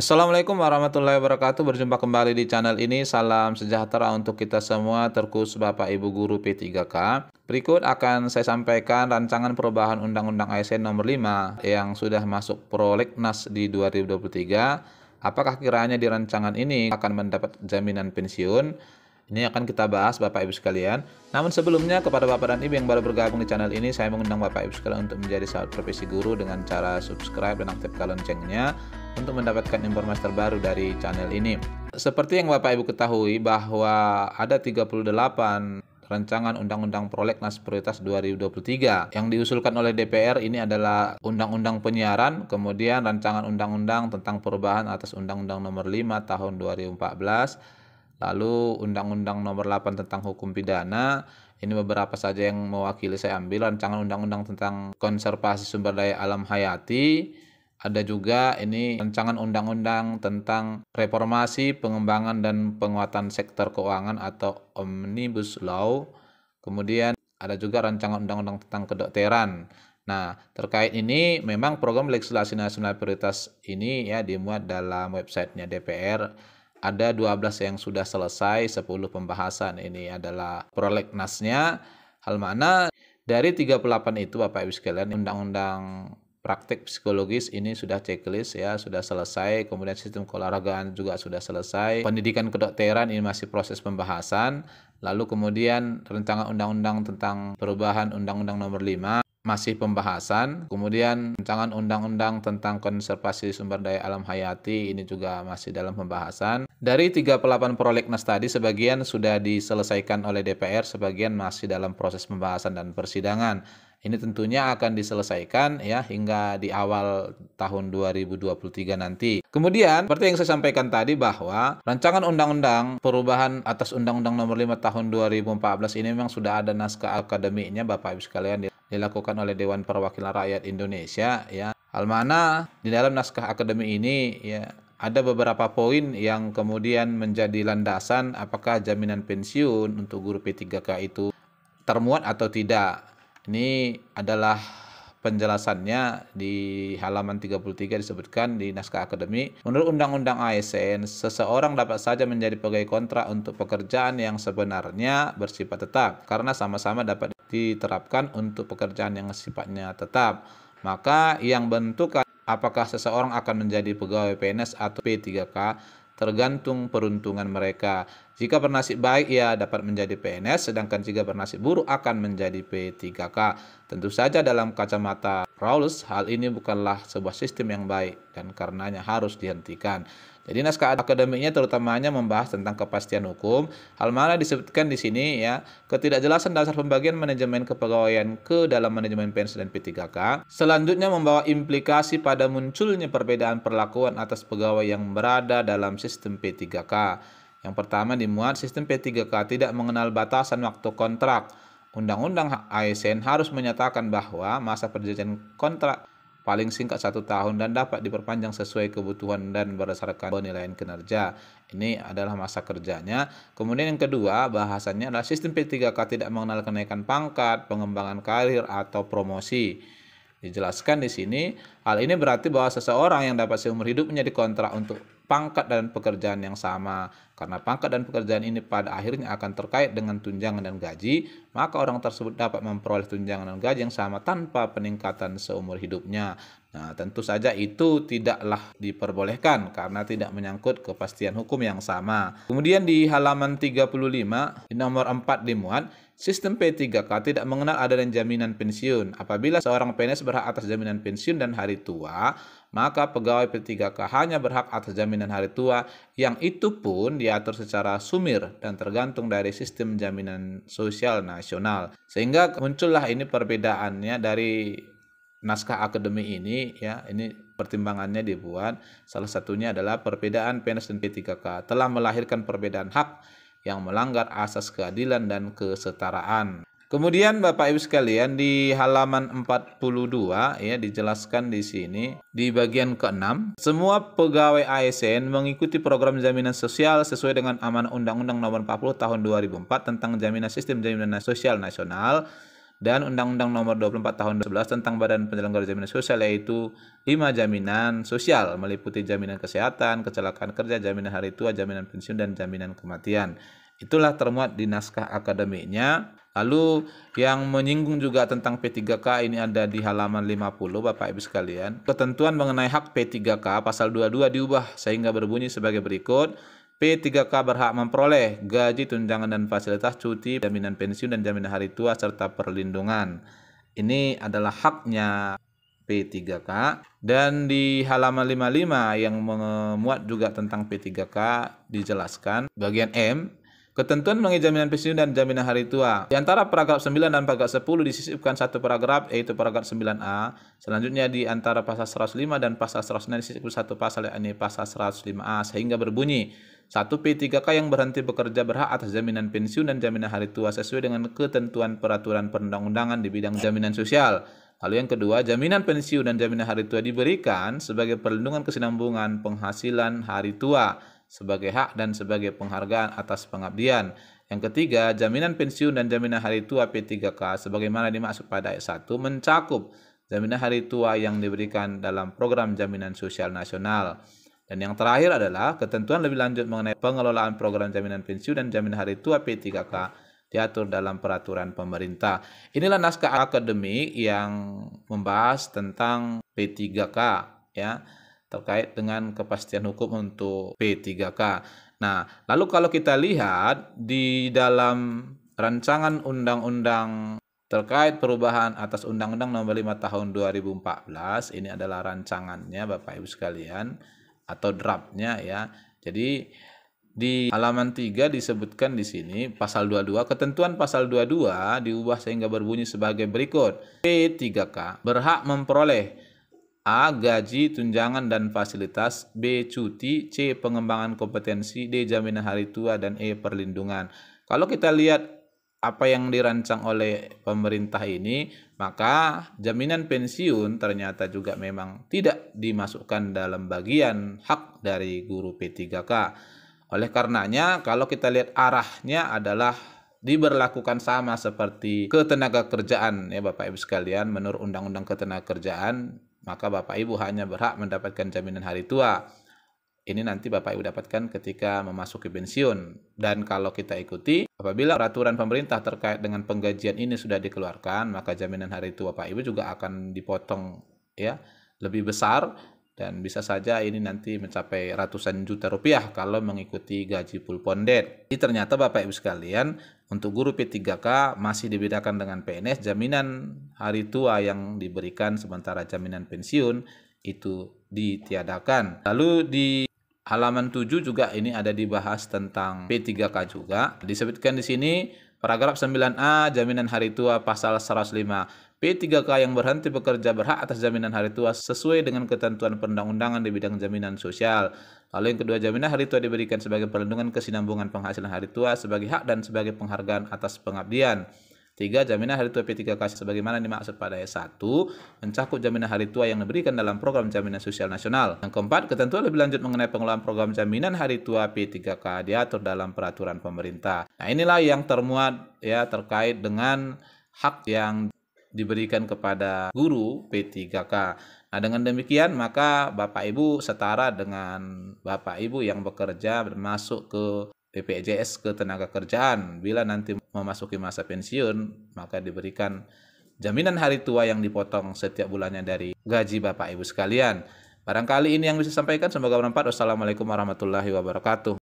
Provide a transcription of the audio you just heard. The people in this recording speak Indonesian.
Assalamualaikum warahmatullahi wabarakatuh. Berjumpa kembali di channel ini. Salam sejahtera untuk kita semua terkhusus Bapak Ibu guru P3K. Berikut akan saya sampaikan rancangan perubahan Undang-Undang ASN nomor 5 yang sudah masuk prolegnas di 2023. Apakah kiranya di rancangan ini akan mendapat jaminan pensiun? Ini akan kita bahas Bapak Ibu sekalian. Namun sebelumnya kepada Bapak dan Ibu yang baru bergabung di channel ini, saya mengundang Bapak Ibu sekalian untuk menjadi sahabat profesi guru dengan cara subscribe dan aktifkan loncengnya untuk mendapatkan informasi terbaru dari channel ini. Seperti yang Bapak Ibu ketahui bahwa ada 38 rancangan Undang-Undang Prolegnas Prioritas 2023 yang diusulkan oleh DPR ini adalah Undang-Undang Penyiaran, kemudian rancangan Undang-Undang tentang perubahan atas Undang-Undang Nomor 5 Tahun 2014, lalu Undang-Undang Nomor 8 tentang Hukum Pidana. Ini beberapa saja yang mewakili saya ambil rancangan Undang-Undang tentang konservasi sumber daya alam hayati ada juga ini rancangan undang-undang tentang reformasi, pengembangan, dan penguatan sektor keuangan atau Omnibus Law. Kemudian ada juga rancangan undang-undang tentang kedokteran. Nah, terkait ini memang program legislasi nasional prioritas ini ya dimuat dalam websitenya DPR. Ada 12 yang sudah selesai, 10 pembahasan ini adalah prolegnasnya. Hal mana dari 38 itu Bapak Ibu sekalian undang-undang praktik psikologis ini sudah checklist ya sudah selesai kemudian sistem keolahragaan juga sudah selesai pendidikan kedokteran ini masih proses pembahasan lalu kemudian rencana undang-undang tentang perubahan undang-undang nomor 5 masih pembahasan kemudian rencana undang-undang tentang konservasi sumber daya alam hayati ini juga masih dalam pembahasan dari 38 prolegnas tadi sebagian sudah diselesaikan oleh DPR sebagian masih dalam proses pembahasan dan persidangan ini tentunya akan diselesaikan ya hingga di awal tahun 2023 nanti. Kemudian seperti yang saya sampaikan tadi bahwa rancangan undang-undang perubahan atas Undang-Undang Nomor 5 Tahun 2014 ini memang sudah ada naskah akademiknya Bapak Ibu sekalian dilakukan oleh Dewan Perwakilan Rakyat Indonesia ya. Hal mana di dalam naskah akademik ini ya ada beberapa poin yang kemudian menjadi landasan apakah jaminan pensiun untuk guru P3K itu termuat atau tidak. Ini adalah penjelasannya di halaman 33 disebutkan di naskah akademik. Menurut Undang-Undang ASN, seseorang dapat saja menjadi pegawai kontrak untuk pekerjaan yang sebenarnya bersifat tetap karena sama-sama dapat diterapkan untuk pekerjaan yang sifatnya tetap. Maka yang bentukan apakah seseorang akan menjadi pegawai PNS atau P3K tergantung peruntungan mereka jika bernasib baik ia dapat menjadi PNS, sedangkan jika bernasib buruk akan menjadi P3K. Tentu saja dalam kacamata Rawls, hal ini bukanlah sebuah sistem yang baik dan karenanya harus dihentikan. Jadi naskah akademiknya terutamanya membahas tentang kepastian hukum. Hal mana disebutkan di sini ya, ketidakjelasan dasar pembagian manajemen kepegawaian ke dalam manajemen PNS dan P3K. Selanjutnya membawa implikasi pada munculnya perbedaan perlakuan atas pegawai yang berada dalam sistem P3K. Yang pertama dimuat sistem P3K tidak mengenal batasan waktu kontrak. Undang-undang ASN harus menyatakan bahwa masa perjanjian kontrak paling singkat satu tahun dan dapat diperpanjang sesuai kebutuhan dan berdasarkan penilaian kinerja. Ini adalah masa kerjanya. Kemudian yang kedua, bahasannya adalah sistem P3K tidak mengenal kenaikan pangkat, pengembangan karir, atau promosi. Dijelaskan di sini, hal ini berarti bahwa seseorang yang dapat seumur hidup menjadi kontrak untuk pangkat dan pekerjaan yang sama. Karena pangkat dan pekerjaan ini pada akhirnya akan terkait dengan tunjangan dan gaji, maka orang tersebut dapat memperoleh tunjangan dan gaji yang sama tanpa peningkatan seumur hidupnya. Nah, tentu saja itu tidaklah diperbolehkan karena tidak menyangkut kepastian hukum yang sama. Kemudian di halaman 35, di nomor 4 dimuat, Sistem P3K tidak mengenal adanya jaminan pensiun. Apabila seorang PNS berhak atas jaminan pensiun dan hari tua, maka pegawai P3K hanya berhak atas jaminan hari tua yang itu pun diatur secara sumir dan tergantung dari sistem jaminan sosial nasional. Sehingga muncullah ini perbedaannya dari naskah akademi ini ya ini pertimbangannya dibuat salah satunya adalah perbedaan PNS dan P3K telah melahirkan perbedaan hak yang melanggar asas keadilan dan kesetaraan. Kemudian Bapak Ibu sekalian di halaman 42 ya dijelaskan di sini di bagian ke-6 semua pegawai ASN mengikuti program jaminan sosial sesuai dengan aman Undang-Undang Nomor 40 Tahun 2004 tentang jaminan sistem jaminan sosial nasional dan Undang-Undang Nomor 24 Tahun 2011 tentang Badan Penyelenggara Jaminan Sosial yaitu 5 jaminan sosial meliputi jaminan kesehatan, kecelakaan kerja, jaminan hari tua, jaminan pensiun dan jaminan kematian. Itulah termuat di naskah akademiknya Lalu yang menyinggung juga tentang P3K ini ada di halaman 50 Bapak Ibu sekalian. Ketentuan mengenai hak P3K pasal 22 diubah sehingga berbunyi sebagai berikut. P3K berhak memperoleh gaji, tunjangan dan fasilitas cuti, jaminan pensiun dan jaminan hari tua serta perlindungan. Ini adalah haknya P3K dan di halaman 55 yang memuat juga tentang P3K dijelaskan bagian M Ketentuan mengenai jaminan pensiun dan jaminan hari tua. Di antara paragraf 9 dan paragraf 10 disisipkan satu paragraf yaitu paragraf 9A. Selanjutnya di antara pasal 105 dan pasal 109 disisipkan satu pasal yakni pasal 105A sehingga berbunyi satu p 3 k yang berhenti bekerja berhak atas jaminan pensiun dan jaminan hari tua sesuai dengan ketentuan peraturan perundang-undangan di bidang jaminan sosial. Lalu yang kedua, jaminan pensiun dan jaminan hari tua diberikan sebagai perlindungan kesinambungan penghasilan hari tua sebagai hak dan sebagai penghargaan atas pengabdian. Yang ketiga, jaminan pensiun dan jaminan hari tua P3K sebagaimana dimaksud pada ayat 1 mencakup jaminan hari tua yang diberikan dalam program jaminan sosial nasional. Dan yang terakhir adalah ketentuan lebih lanjut mengenai pengelolaan program jaminan pensiun dan jaminan hari tua P3K diatur dalam peraturan pemerintah. Inilah naskah akademik yang membahas tentang P3K ya terkait dengan kepastian hukum untuk P3K. Nah, lalu kalau kita lihat di dalam rancangan undang-undang terkait perubahan atas Undang-Undang Nomor 5 Tahun 2014, ini adalah rancangannya Bapak Ibu sekalian atau draftnya ya. Jadi di halaman 3 disebutkan di sini pasal 22 ketentuan pasal 22 diubah sehingga berbunyi sebagai berikut P3K berhak memperoleh A. Gaji, tunjangan, dan fasilitas. B. Cuti. C. Pengembangan kompetensi. D. Jaminan hari tua. Dan E. Perlindungan. Kalau kita lihat apa yang dirancang oleh pemerintah ini, maka jaminan pensiun ternyata juga memang tidak dimasukkan dalam bagian hak dari guru P3K. Oleh karenanya, kalau kita lihat arahnya adalah diberlakukan sama seperti ketenaga kerjaan ya Bapak Ibu sekalian menurut Undang-Undang Ketenagakerjaan maka Bapak Ibu hanya berhak mendapatkan jaminan hari tua. Ini nanti Bapak Ibu dapatkan ketika memasuki pensiun. Dan kalau kita ikuti, apabila peraturan pemerintah terkait dengan penggajian ini sudah dikeluarkan, maka jaminan hari tua Bapak Ibu juga akan dipotong ya lebih besar dan bisa saja ini nanti mencapai ratusan juta rupiah kalau mengikuti gaji full pondet. Jadi ternyata Bapak Ibu sekalian untuk guru P3K masih dibedakan dengan PNS jaminan hari tua yang diberikan sementara jaminan pensiun itu ditiadakan. Lalu di halaman 7 juga ini ada dibahas tentang P3K juga. Disebutkan di sini paragraf 9A jaminan hari tua pasal 105 P3K yang berhenti bekerja berhak atas jaminan hari tua sesuai dengan ketentuan perundang-undangan di bidang jaminan sosial. Lalu yang kedua, jaminan hari tua diberikan sebagai perlindungan kesinambungan penghasilan hari tua sebagai hak dan sebagai penghargaan atas pengabdian. Tiga, jaminan hari tua P3K sebagaimana dimaksud pada ayat 1 mencakup jaminan hari tua yang diberikan dalam program jaminan sosial nasional. Yang keempat, ketentuan lebih lanjut mengenai pengelolaan program jaminan hari tua P3K diatur dalam peraturan pemerintah. Nah, inilah yang termuat ya terkait dengan hak yang diberikan kepada guru P3K. Nah, dengan demikian maka Bapak Ibu setara dengan Bapak Ibu yang bekerja masuk ke BPJS tenaga kerjaan. Bila nanti memasuki masa pensiun, maka diberikan jaminan hari tua yang dipotong setiap bulannya dari gaji Bapak Ibu sekalian. Barangkali ini yang bisa sampaikan, semoga bermanfaat. Wassalamualaikum warahmatullahi wabarakatuh.